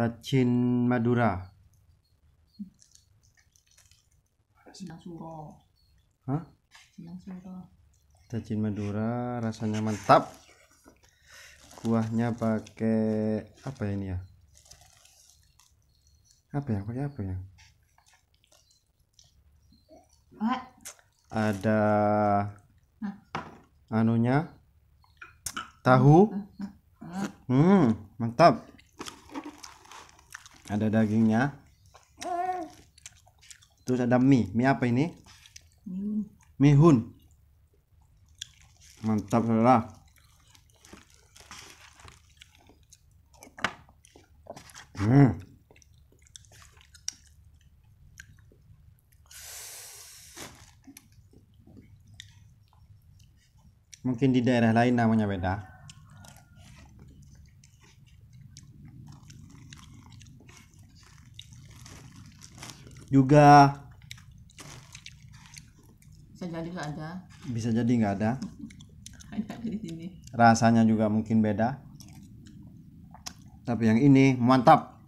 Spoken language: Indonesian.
Tachin Madura. Senang Hah? Senang suro. Tachin Madura rasanya mantap. Kuahnya pakai apa ini ya? Apa yang? Pakai apa ya? Ada anunya tahu. Hmm, mantap ada dagingnya terus ada mie mie apa ini mie, hun mantap saudara hmm. mungkin di daerah lain namanya beda juga bisa jadi nggak ada bisa jadi nggak ada di sini rasanya juga mungkin beda tapi yang ini mantap